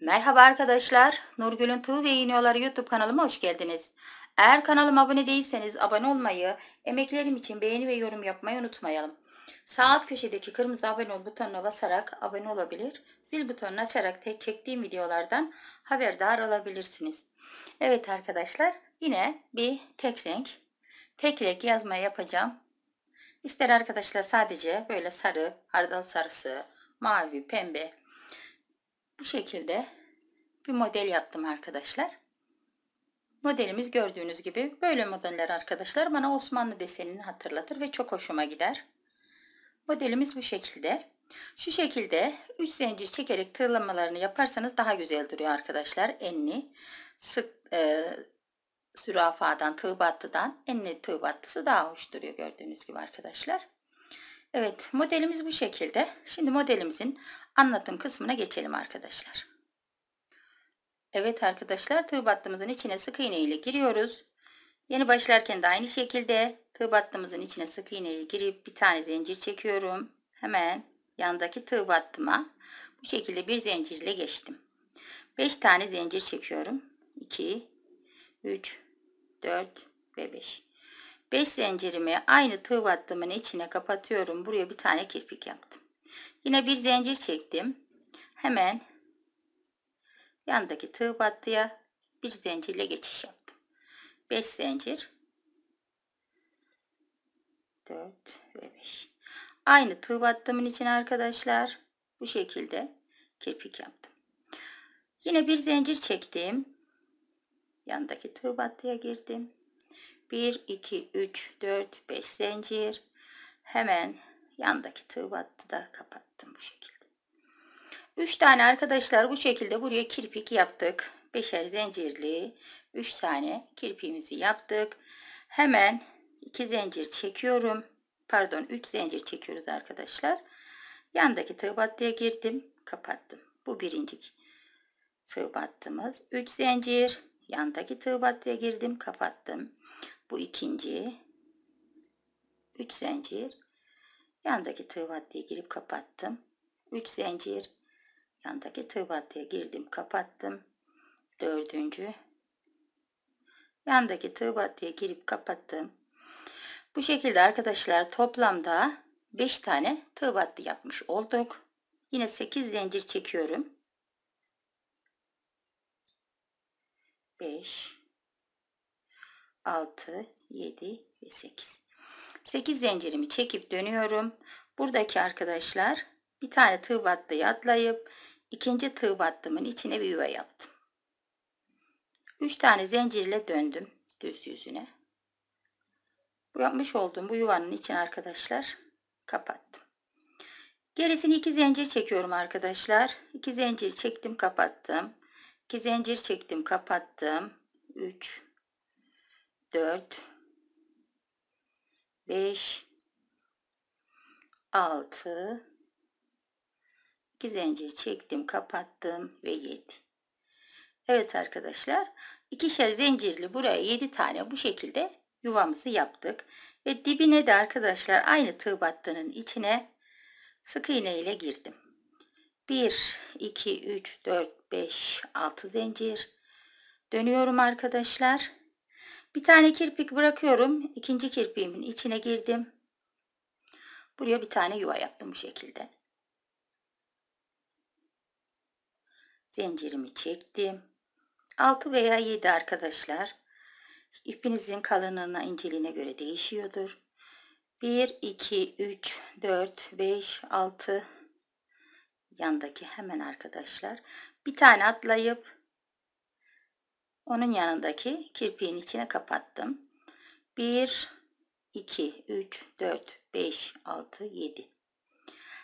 Merhaba arkadaşlar, Nurgül'ün Tığ ve İğniyorları YouTube kanalıma hoş geldiniz. Eğer kanalıma abone değilseniz abone olmayı, emeklerim için beğeni ve yorum yapmayı unutmayalım. Sağ alt köşedeki kırmızı abone ol butonuna basarak abone olabilir, zil butonunu açarak tek çektiğim videolardan haberdar olabilirsiniz. Evet arkadaşlar, yine bir tek renk, tek renk yazma yapacağım. İster arkadaşlar sadece böyle sarı, hardal sarısı, mavi, pembe bu şekilde bir model yaptım arkadaşlar. Modelimiz gördüğünüz gibi böyle modeller arkadaşlar bana Osmanlı desenini hatırlatır ve çok hoşuma gider. Modelimiz bu şekilde. Şu şekilde 3 zincir çekerek tığlamalarını yaparsanız daha güzel duruyor arkadaşlar. Enni sık e, sürafadan tığ enni enli daha hoş duruyor gördüğünüz gibi arkadaşlar. Evet modelimiz bu şekilde. Şimdi modelimizin anlatım kısmına geçelim arkadaşlar. Evet arkadaşlar tığ battığımızın içine sık iğne ile giriyoruz. Yeni başlarken de aynı şekilde tığ battığımızın içine sık iğne ile girip bir tane zincir çekiyorum. Hemen yandaki tığ battıma bu şekilde bir zincirle geçtim. 5 tane zincir çekiyorum. 2 3 4 ve 5. 5 zincirimi aynı tığ battımın içine kapatıyorum. Buraya bir tane kirpik yaptım. Yine bir zincir çektim. Hemen yandaki tığ battıya bir zincirle geçiş yaptım. 5 zincir 4 ve 5. Aynı tığ battımın için arkadaşlar bu şekilde kirpik yaptım. Yine bir zincir çektim. Yandaki tığ battıya girdim. 1 2 3 4 5 zincir. Hemen Yandaki tığ battı da kapattım bu şekilde. Üç tane arkadaşlar bu şekilde buraya kirpik yaptık. Beşer zincirli üç tane kirpiğimizi yaptık. Hemen iki zincir çekiyorum. Pardon üç zincir çekiyoruz arkadaşlar. Yandaki tığ battıya girdim. Kapattım. Bu birinci tığ battımız. 3 zincir. Yandaki tığ battıya girdim. Kapattım. Bu ikinci. Üç zincir. Yandaki tığ vattiye girip kapattım. 3 zincir yandaki tığ vattiye girdim kapattım. Dördüncü yandaki tığ vattiye girip kapattım. Bu şekilde arkadaşlar toplamda 5 tane tığ battı yapmış olduk. Yine 8 zincir çekiyorum. 5 6 7 ve 8 8 zincirimi çekip dönüyorum. Buradaki arkadaşlar bir tane tığ battıyı atlayıp ikinci tığ battımın içine bir yuva yaptım. 3 tane zincirle döndüm düz yüzüne. Bu yapmış olduğum bu yuvanın için arkadaşlar kapattım. Gerisini 2 zincir çekiyorum arkadaşlar. 2 zincir çektim kapattım. 2 zincir çektim kapattım. 3 4 5 6 2 zincir çektim kapattım ve 7 Evet arkadaşlar ikişer zincirli buraya 7 tane bu şekilde yuvamızı yaptık ve dibine de arkadaşlar aynı tığ battının içine sık iğne ile girdim 1 2 3 4 5 6 zincir dönüyorum arkadaşlar bir tane kirpik bırakıyorum. İkinci kirpiğimin içine girdim. Buraya bir tane yuva yaptım bu şekilde. Zincirimi çektim. 6 veya 7 arkadaşlar. İpinizin kalınlığına, inceliğine göre değişiyordur. 1, 2, 3, 4, 5, 6 yandaki hemen arkadaşlar. Bir tane atlayıp onun yanındaki kirpiğin içine kapattım. 1, 2, 3, 4, 5, 6, 7.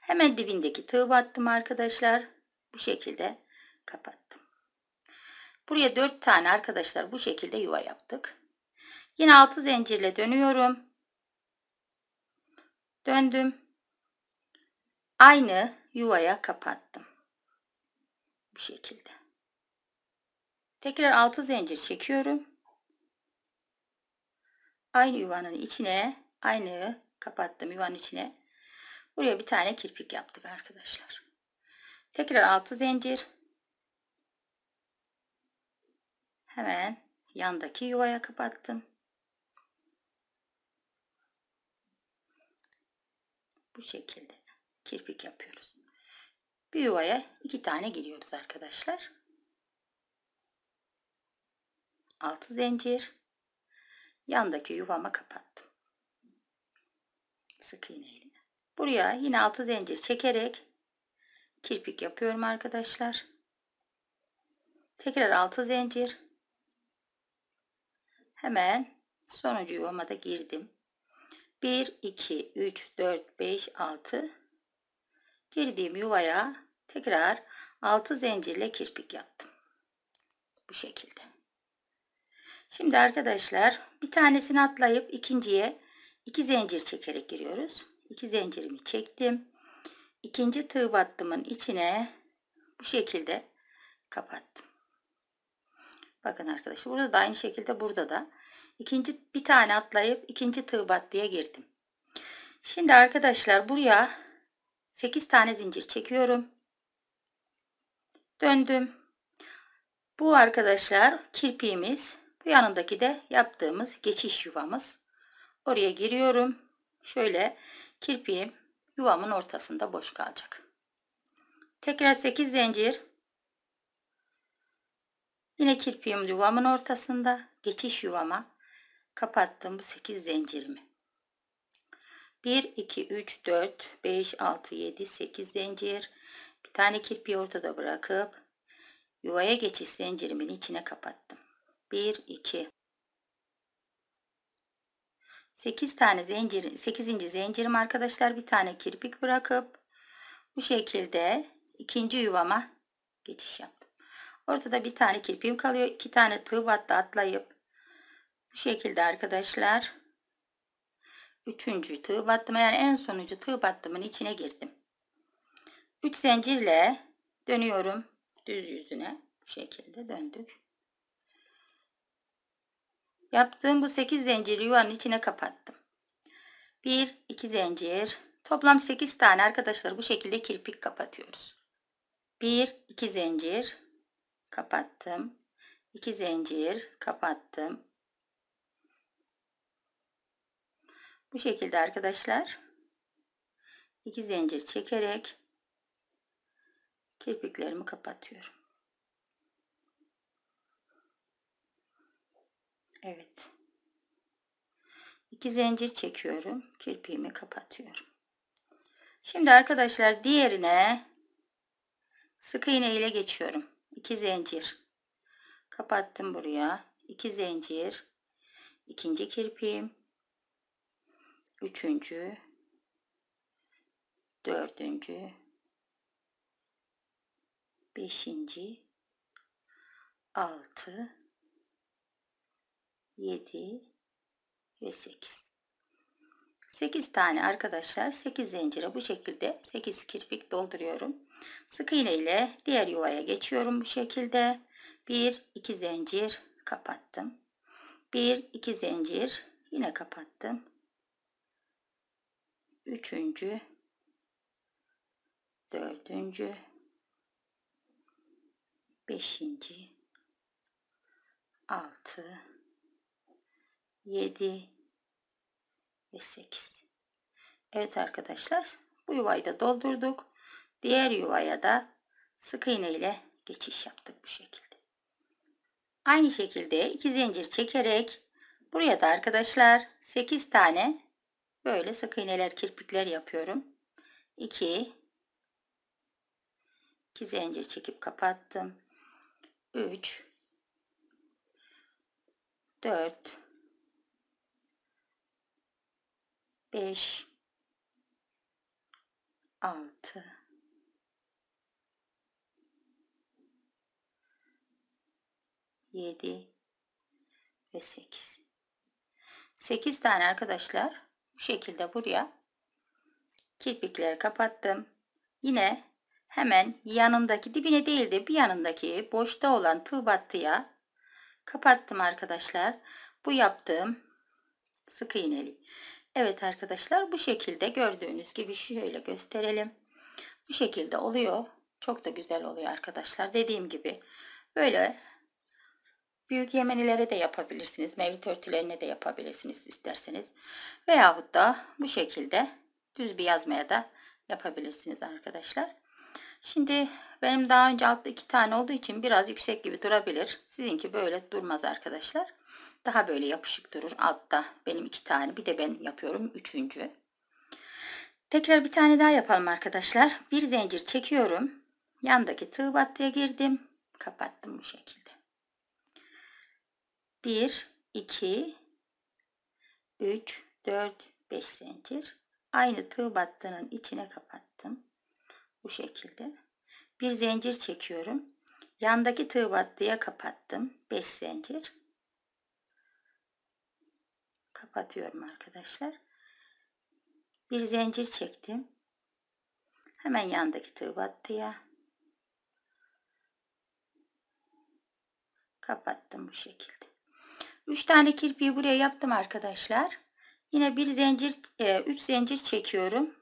Hemen dibindeki tığ battım arkadaşlar. Bu şekilde kapattım. Buraya 4 tane arkadaşlar bu şekilde yuva yaptık. Yine 6 zincirle dönüyorum. Döndüm. Aynı yuvaya kapattım. Bu şekilde. Tekrar 6 zincir çekiyorum. Aynı yuvanın içine aynı kapattım yuvanın içine. Buraya bir tane kirpik yaptık arkadaşlar. Tekrar 6 zincir. Hemen yandaki yuvaya kapattım. Bu şekilde kirpik yapıyoruz. Bir yuvaya iki tane giriyoruz arkadaşlar. 6 zincir yandaki yuvama kapattım sık iğneyle buraya yine 6 zincir çekerek kirpik yapıyorum arkadaşlar tekrar 6 zincir hemen sonuncu yuvamada girdim 1 2 3 4 5 6 girdiğim yuvaya tekrar 6 zincirle kirpik yaptım bu şekilde Şimdi arkadaşlar bir tanesini atlayıp ikinciye iki zincir çekerek giriyoruz. İki zincirimi çektim. İkinci tığ battımın içine bu şekilde kapattım. Bakın arkadaşlar burada da aynı şekilde burada da ikinci bir tane atlayıp ikinci tığ battıya girdim. Şimdi arkadaşlar buraya 8 tane zincir çekiyorum. Döndüm. Bu arkadaşlar kirpiğimiz bu yanındaki de yaptığımız geçiş yuvamız. Oraya giriyorum. Şöyle kirpiğim yuvamın ortasında boş kalacak. Tekrar 8 zincir. Yine kirpiğim yuvamın ortasında geçiş yuvama kapattım bu 8 zincirimi. 1 2 3 4 5 6 7 8 zincir. Bir tane kirpiği ortada bırakıp yuvaya geçiş zincirimin içine kapattım. 1 2 8 tane zincir 8. zincirim arkadaşlar bir tane kirpik bırakıp bu şekilde ikinci yuvama geçiş yaptım. Ortada bir tane kirpiğim kalıyor. iki tane tığ battı atlayıp bu şekilde arkadaşlar üçüncü tığ battıma yani en sonuncu tığ battımın içine girdim. 3 zincirle dönüyorum düz yüzüne bu şekilde döndük. Yaptığım bu 8 zinciri yuvanın içine kapattım. 1, 2 zincir. Toplam 8 tane arkadaşlar bu şekilde kirpik kapatıyoruz. 1, 2 zincir. Kapattım. 2 zincir. Kapattım. Bu şekilde arkadaşlar. 2 zincir çekerek kirpiklerimi kapatıyorum. Evet. İki zincir çekiyorum. Kirpiğimi kapatıyorum. Şimdi arkadaşlar diğerine sık iğne ile geçiyorum. İki zincir. Kapattım buraya. 2 zincir. ikinci kirpiğim. Üçüncü. Dördüncü. Beşinci. Altı. 7 ve 8. 8 tane arkadaşlar 8 zincire bu şekilde 8 kirpik dolduruyorum. Sık iğne ile diğer yuvaya geçiyorum bu şekilde. 1 2 zincir kapattım. 1 2 zincir yine kapattım. 3. 4. 5. 6 7 ve 8. Evet arkadaşlar bu yuvayı da doldurduk. Diğer yuvaya da sık iğne ile geçiş yaptık bu şekilde. Aynı şekilde iki zincir çekerek buraya da arkadaşlar 8 tane böyle sık iğneler kirpikler yapıyorum. 2 2 zincir çekip kapattım. 3 4 5 6 7 ve 8 8 tane arkadaşlar bu şekilde buraya kirpikleri kapattım yine hemen yanındaki dibine değil de bir yanındaki boşta olan tığ battıya kapattım arkadaşlar bu yaptığım sık iğneli Evet arkadaşlar bu şekilde gördüğünüz gibi şöyle gösterelim. Bu şekilde oluyor. Çok da güzel oluyor arkadaşlar. Dediğim gibi böyle büyük yemenilere de yapabilirsiniz. Mevlüt örtülerine de yapabilirsiniz isterseniz. Veyahut da bu şekilde düz bir yazmaya da yapabilirsiniz arkadaşlar. Şimdi benim daha önce altta iki tane olduğu için biraz yüksek gibi durabilir. Sizinki böyle durmaz arkadaşlar. Daha böyle yapışık durur altta. Benim iki tane bir de ben yapıyorum üçüncü. Tekrar bir tane daha yapalım arkadaşlar. Bir zincir çekiyorum. Yandaki tığ battıya girdim. Kapattım bu şekilde. 1, 2, 3, 4, 5 zincir. Aynı tığ battığının içine kapattım. Bu şekilde. Bir zincir çekiyorum. Yandaki tığ battıya kapattım. 5 zincir kapatıyorum arkadaşlar. Bir zincir çektim. Hemen yandaki tığ battıya kapattım bu şekilde. 3 tane kirpiği buraya yaptım arkadaşlar. Yine bir zincir 3 e, zincir çekiyorum.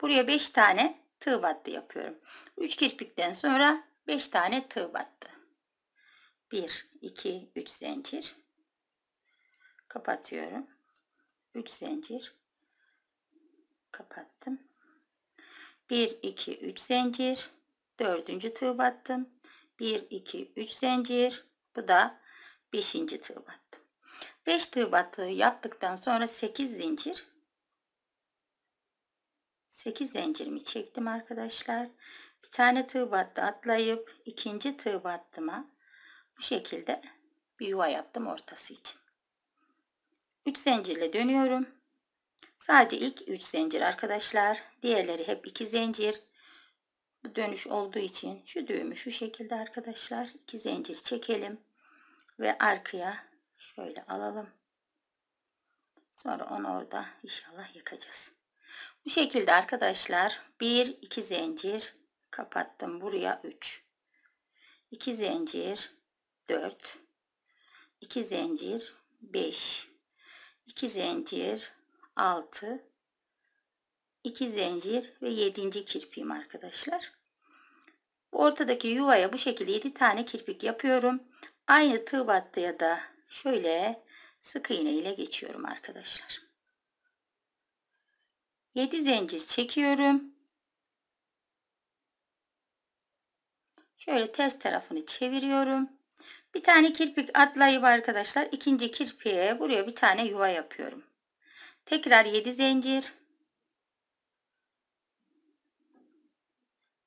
Buraya 5 tane tığ battı yapıyorum. 3 kirpikten sonra 5 tane tığ battı. 1 2 3 zincir kapatıyorum 3 zincir kapattım 1 2 3 zincir dördüncü tığ battım 1 2 3 zincir bu da 5. tığ battım 5 tığ battığı yaptıktan sonra 8 zincir 8 zincirimi çektim arkadaşlar bir tane tığ battı atlayıp ikinci tığ battıma bu şekilde bir yuva yaptım ortası için 3 zincirle dönüyorum. Sadece ilk 3 zincir arkadaşlar. Diğerleri hep 2 zincir. Bu dönüş olduğu için şu düğümü şu şekilde arkadaşlar 2 zincir çekelim ve arkaya şöyle alalım. Sonra onu orada inşallah yakacağız. Bu şekilde arkadaşlar 1 2 zincir kapattım buraya 3. 2 zincir 4 2 zincir 5 2 zincir 6 2 zincir ve 7. kirpiğim arkadaşlar. Bu ortadaki yuvaya bu şekilde 7 tane kirpik yapıyorum. Aynı tığ battıya da şöyle sık iğne ile geçiyorum arkadaşlar. 7 zincir çekiyorum. Şöyle ters tarafını çeviriyorum. Bir tane kirpik atlayıp arkadaşlar ikinci kirpiğe buraya bir tane yuva yapıyorum. Tekrar 7 zincir.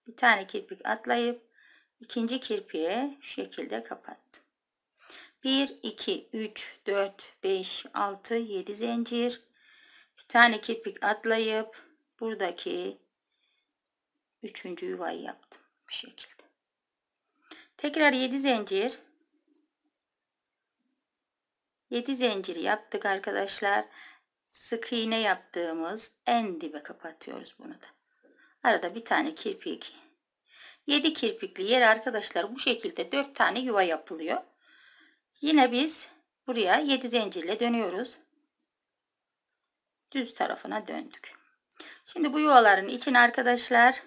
Bir tane kirpik atlayıp ikinci kirpiğe şu şekilde kapattım. 1 2 3 4 5 6 7 zincir. Bir tane kirpik atlayıp buradaki üçüncü yuvayı yaptım bu şekilde. Tekrar 7 zincir 7 zincir yaptık arkadaşlar. Sık iğne yaptığımız en dibe kapatıyoruz bunu da. Arada bir tane kirpik. 7 kirpikli yer arkadaşlar bu şekilde 4 tane yuva yapılıyor. Yine biz buraya 7 zincirle dönüyoruz. Düz tarafına döndük. Şimdi bu yuvaların için arkadaşlar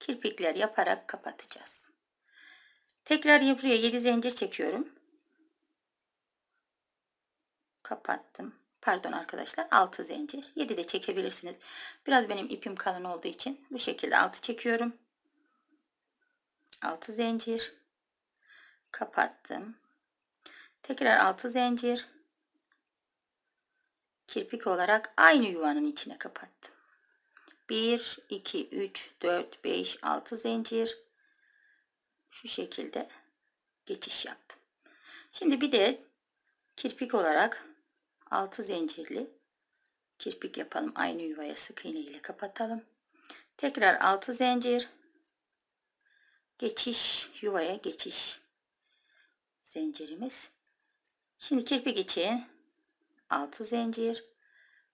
kirpikler yaparak kapatacağız. Tekrar buraya 7 zincir çekiyorum kapattım. Pardon arkadaşlar 6 zincir. 7 de çekebilirsiniz. Biraz benim ipim kalın olduğu için bu şekilde 6 çekiyorum. 6 zincir. Kapattım. Tekrar 6 zincir. Kirpik olarak aynı yuvanın içine kapattım. 1, 2, 3, 4, 5, 6 zincir. Şu şekilde geçiş yaptım. Şimdi bir de kirpik olarak 6 zincirli kirpik yapalım. Aynı yuvaya sık iğne ile kapatalım. Tekrar 6 zincir geçiş yuvaya geçiş zincirimiz. Şimdi kirpik için 6 zincir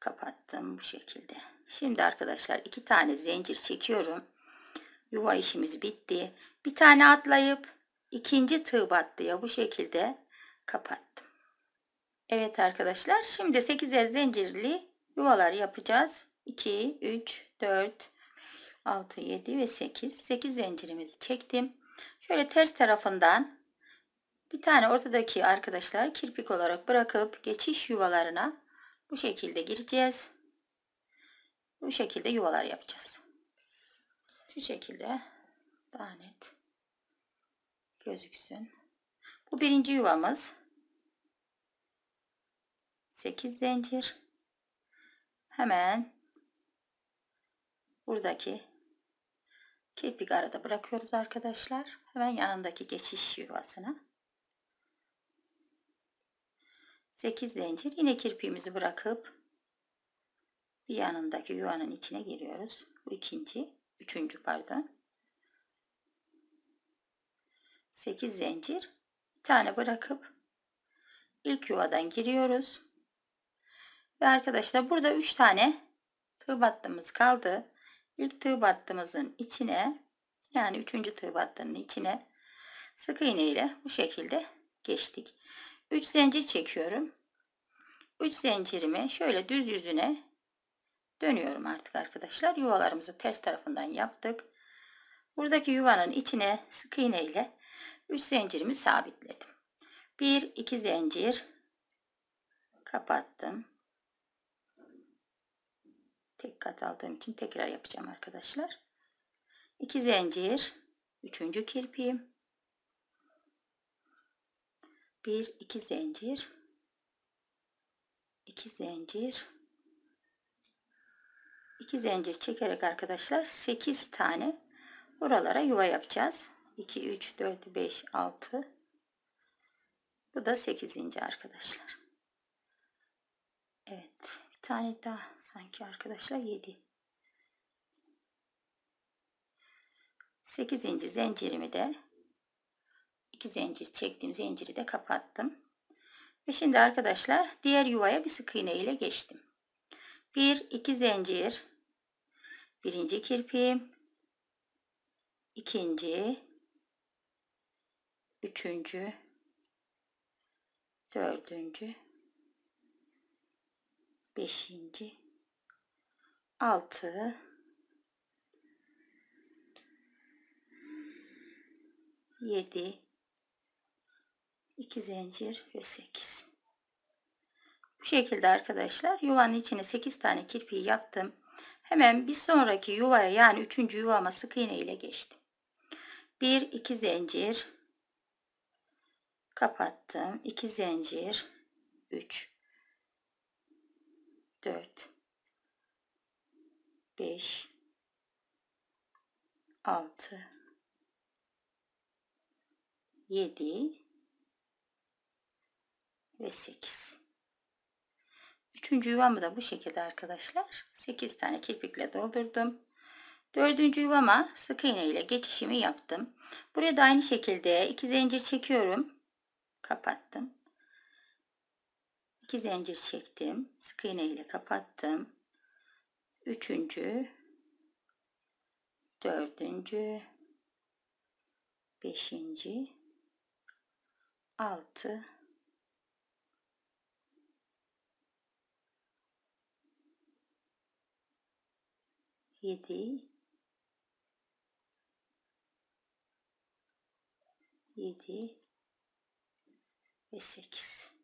kapattım bu şekilde. Şimdi arkadaşlar iki tane zincir çekiyorum. Yuva işimiz bitti. Bir tane atlayıp ikinci tığ battıya bu şekilde kapattım. Evet arkadaşlar şimdi 8'er zincirli yuvalar yapacağız. 2, 3, 4, 6, 7 ve 8. 8 zincirimizi çektim. Şöyle ters tarafından bir tane ortadaki arkadaşlar kirpik olarak bırakıp geçiş yuvalarına bu şekilde gireceğiz. Bu şekilde yuvalar yapacağız. Şu şekilde daha net gözüksün. Bu birinci yuvamız. 8 zincir hemen buradaki kirpik arada bırakıyoruz arkadaşlar hemen yanındaki geçiş yuvasına 8 zincir yine kirpiğimizi bırakıp bir yanındaki yuvanın içine giriyoruz bu ikinci üçüncü pardon 8 zincir bir tane bırakıp ilk yuvadan giriyoruz ve arkadaşlar burada 3 tane tığ battığımız kaldı. İlk tığ battığımızın içine yani 3. tığ battığının içine sık iğne ile bu şekilde geçtik. 3 zincir çekiyorum. 3 zincirimi şöyle düz yüzüne dönüyorum artık arkadaşlar. Yuvalarımızı ters tarafından yaptık. Buradaki yuvanın içine sık iğne ile 3 zincirimi sabitledim. 1 2 zincir kapattım tek kat aldığım için tekrar yapacağım arkadaşlar. 2 zincir, 3. kirpiğim. 1 2 zincir, 2 zincir, 2 zincir çekerek arkadaşlar 8 tane buralara yuva yapacağız. 2 3 4 5 6 bu da 8. arkadaşlar. Evet tane daha sanki arkadaşlar 7 8. zincirimi de 2 zincir çektiğim zinciri de kapattım. Ve şimdi arkadaşlar diğer yuvaya bir sık iğne ile geçtim. 1 2 zincir birinci kirpiğim ikinci üçüncü dördüncü beşinci, altı, yedi, iki zincir ve sekiz. Bu şekilde arkadaşlar yuvanın içine sekiz tane kirpiği yaptım. Hemen bir sonraki yuvaya yani üçüncü yuvama sık iğne ile geçtim. Bir iki zincir kapattım. iki zincir üç 4 5 6 7 ve 8 Üçüncü yuvamı da bu şekilde arkadaşlar 8 tane kirpikle doldurdum. Dördüncü yuvama sık iğne ile geçişimi yaptım. Buraya da aynı şekilde iki zincir çekiyorum. Kapattım. 2 zincir çektim. Sık iğne ile kapattım. Üçüncü, dördüncü, beşinci, altı, yedi, yedi ve sekiz.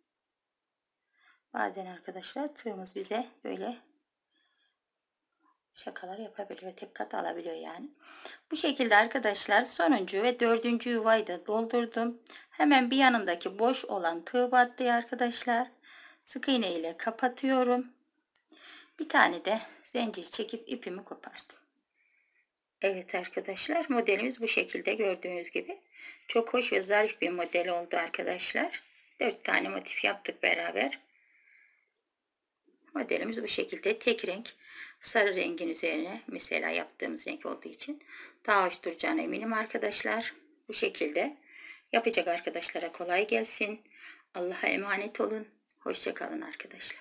Bazen arkadaşlar tığımız bize böyle şakalar yapabiliyor. Tek kat alabiliyor yani. Bu şekilde arkadaşlar sonuncu ve dördüncü yuvayı da doldurdum. Hemen bir yanındaki boş olan tığ battı arkadaşlar. Sık iğne ile kapatıyorum. Bir tane de zincir çekip ipimi kopardım. Evet arkadaşlar modelimiz bu şekilde gördüğünüz gibi. Çok hoş ve zarif bir model oldu arkadaşlar. Dört tane motif yaptık beraber. Modelimiz bu şekilde tek renk sarı rengin üzerine mesela yaptığımız renk olduğu için daha hoş duracağına eminim arkadaşlar. Bu şekilde yapacak arkadaşlara kolay gelsin. Allah'a emanet olun. Hoşçakalın arkadaşlar.